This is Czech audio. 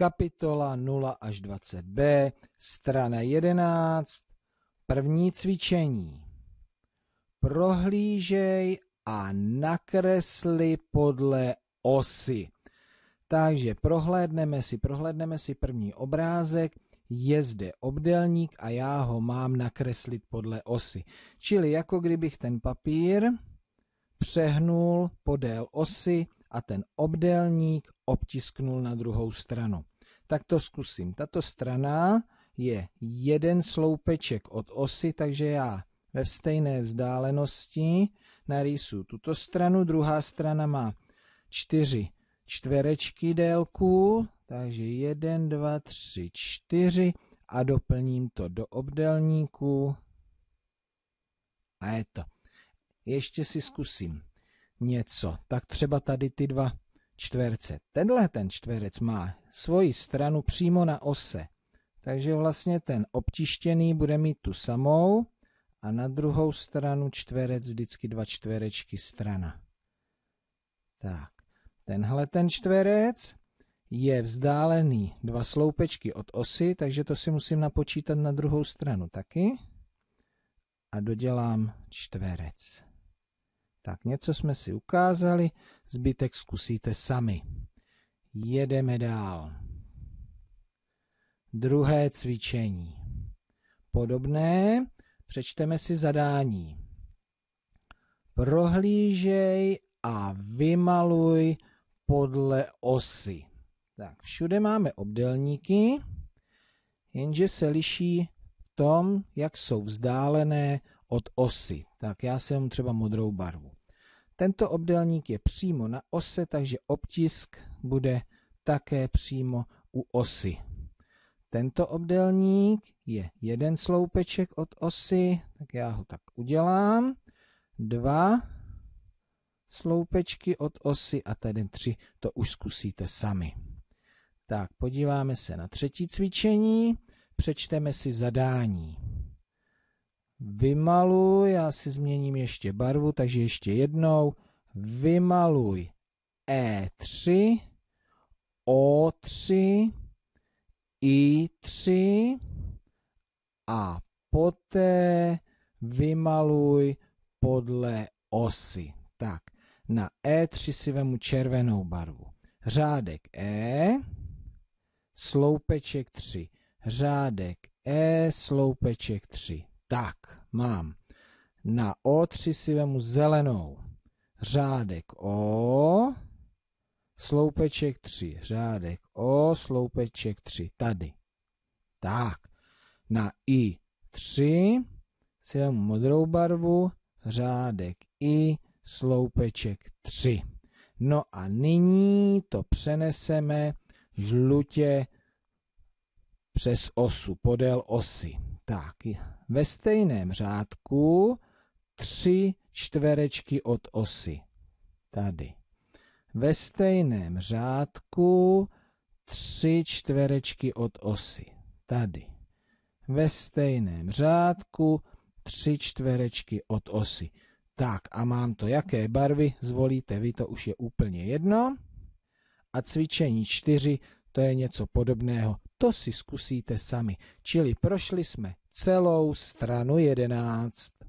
kapitola 0 až 20b, strana 11, první cvičení. Prohlížej a nakresli podle osy. Takže prohlédneme si, prohlédneme si první obrázek, je zde obdelník a já ho mám nakreslit podle osy. Čili jako kdybych ten papír přehnul podél osy a ten obdelník obtisknul na druhou stranu. Tak to zkusím. Tato strana je jeden sloupeček od osy, takže já ve stejné vzdálenosti narýsu tuto stranu. Druhá strana má čtyři čtverečky délku, takže jeden, dva, tři, čtyři a doplním to do obdelníku a je to. Ještě si zkusím něco. Tak třeba tady ty dva čtverce. Tenhle ten čtverec má svoji stranu přímo na ose, takže vlastně ten obtištěný bude mít tu samou a na druhou stranu čtverec vždycky dva čtverečky strana. Tak, tenhle ten čtverec je vzdálený dva sloupečky od osy, takže to si musím napočítat na druhou stranu taky. A dodělám čtverec. Tak něco jsme si ukázali, zbytek zkusíte sami. Jedeme dál. Druhé cvičení. Podobné, přečteme si zadání. Prohlížej a vymaluj podle osy. Tak, všude máme obdelníky, jenže se liší v tom, jak jsou vzdálené od osy. Tak já jsem třeba modrou barvu. Tento obdélník je přímo na ose, takže obtisk bude také přímo u osy. Tento obdélník je jeden sloupeček od osy, tak já ho tak udělám. Dva sloupečky od osy a tady tři, to už zkusíte sami. Tak, podíváme se na třetí cvičení, přečteme si zadání vymaluj, já si změním ještě barvu, takže ještě jednou, vymaluj E3, O3, I3 a poté vymaluj podle osy. Tak, na E3 si vemu červenou barvu. Řádek E, sloupeček 3. Řádek E, sloupeček 3. Tak, mám na O3 si vemu zelenou, řádek O, sloupeček 3, řádek O, sloupeček 3, tady. Tak, na I3 si vemu modrou barvu, řádek I, sloupeček 3. No a nyní to přeneseme žlutě přes osu, podél osy. Tak, ve stejném řádku tři čtverečky od osy. Tady. Ve stejném řádku tři čtverečky od osy. Tady. Ve stejném řádku tři čtverečky od osy. Tak a mám to, jaké barvy zvolíte vy, to už je úplně jedno. A cvičení čtyři to je něco podobného to si zkusíte sami. Čili prošli jsme celou stranu 11.